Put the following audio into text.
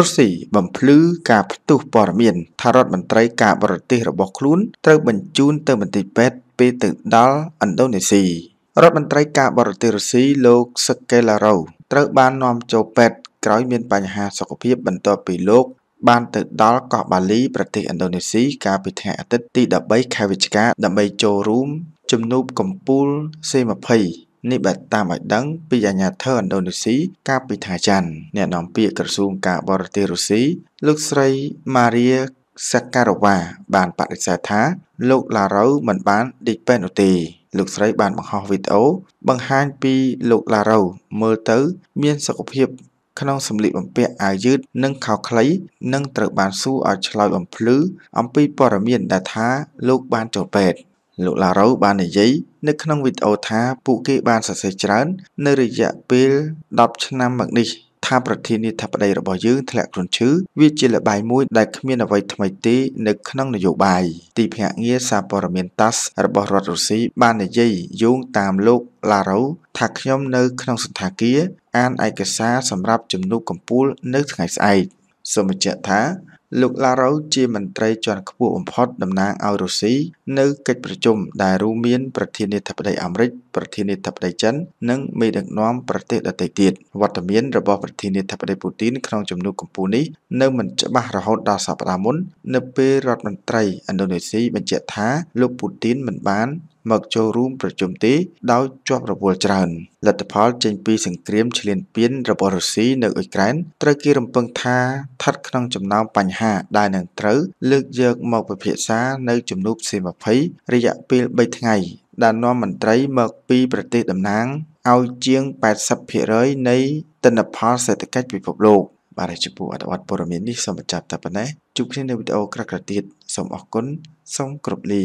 រុស្ស៊ីបំភ្លឺការផ្ទុះព័ត៌មានថារដ្ឋមន្ត្រីការបរទេសរបស់ខ្លួនត្រូវបញ្ជូនទៅមន្ទីរពេទ្យពេលទៅដល់ឥណ្ឌូនេស៊ីរដ្ឋមន្ត្រីការបរទេសរុស្ស៊ីលោកសិកកេឡារ៉ូត្រូវបាននាំចូលពេទ្យក្រោយមានបញ្ហាសុខភាព បន្ទាប់ពីលោកបានទៅដល់កោះបាលីប្រទេសឥណ្ឌូនេស៊ីកាលពីថ្ងៃអាទិត្យទី13ខែវិច្ឆិកាដើម្បីចូលរួមជំនួបកំពូល C20 នេះបើតាមឲ្យដឹងពីអាជ្ញាធរឥណ្ឌូនេស៊ីកាលពីថ្ងៃច័ន្ទអ្នកនាំពាក្យក្រសួងការបរទេសរុស្ស៊ីលោកស្រី Maria សាការវ៉ាបានបដិសេធថា លោកឡារ៉ូវមិន បានដេកពេននោះទេ លោកស្រីបានបង្ហោះវីដេអូ បង្ហាញពីលោកឡារ៉ូវមើលទៅ មានសុខភាព ក្នុងសម្លៀកបំពាក់អាវយឺតនិងខោខ្លី និងត្រូវបានសួរឲ្យឆ្លើយបំភ្លឺអំពីព័ត៌មានដែលថាលោកបានចូលពេទ្យលោក Larou បាននិយាយនៅក្នុងវីដេអូថាពួកគេ បានសរសេរច្រើន នៅរយៈពេល10ឆ្នាំមកនេះ ថាប្រធានាធិបតីរបស់យើងធ្លាក់ខ្លួនឈឺវាជាលបាយមួយដែលគ្មានអ្វីថ្មីទេនៅក្នុងនយោបាយទីភ្នាក់ងារសារព័ត៌មាន TASS របស់រដ្ឋរុស្ស៊ីបាននិយាយយោងតាមលោក Larou ថាខ្ញុំនៅក្នុងសន្តាគារអានឯកសារសម្រាប់ជំនួបកម្ពុជានៅថ្ងៃស្អែកសូមបញ្ជាក់ថាលោក Larov ជាមន្ត្រីជាន់ខ្ពស់បំផុតតំណាងឲ្យរុស្ស៊ីនៅកិច្ចប្រជុំដែលរួមមាន ប្រធានាធិបតីអាមេរិក ប្រធានាធិបតីចិននិងមេដឹកនាំប្រទេសដទៃទៀតវត្តមានរបស់ប្រធានាធិបតីពូទីនក្នុងជំនួបកំពូលនេះនៅមិនច្បាស់រហូតដល់សប្តាហ៍មុន នៅពេលរដ្ឋមន្ត្រីឥណ្ឌូនេស៊ីបញ្ជាក់ថាលោកពូទីនមិនបានមកចូលរួមប្រជុំទីដោយជាប់រវល់ច្រើនលទ្ធផលចេញពីសង្គ្រាមឈ្លានពានរបស់រុស្ស៊ីនៅអ៊ុយក្រែនត្រូវគេរំពឹងថាស្ថិតក្នុងចំណោមបញ្ហា ដែលនឹងត្រូវ លើកយកមកពិភាក្សានៅជំនួប C20 រយៈពេល3ថ្ងៃដែលនាំមន្ត្រីមកពីប្រទេសតំណាងឲ្យជាង80%នៃទិន្នផលសេដ្ឋកិច្ចពិភពលោកបាទចំពោះអត្ថបទព័ត៌មាននេះសូមបញ្ចប់តែប៉ុណ្ណេះជួបគ្នានៅវីដេអូក្រោយៗទៀតសូមអរគុណសូមគោរពលា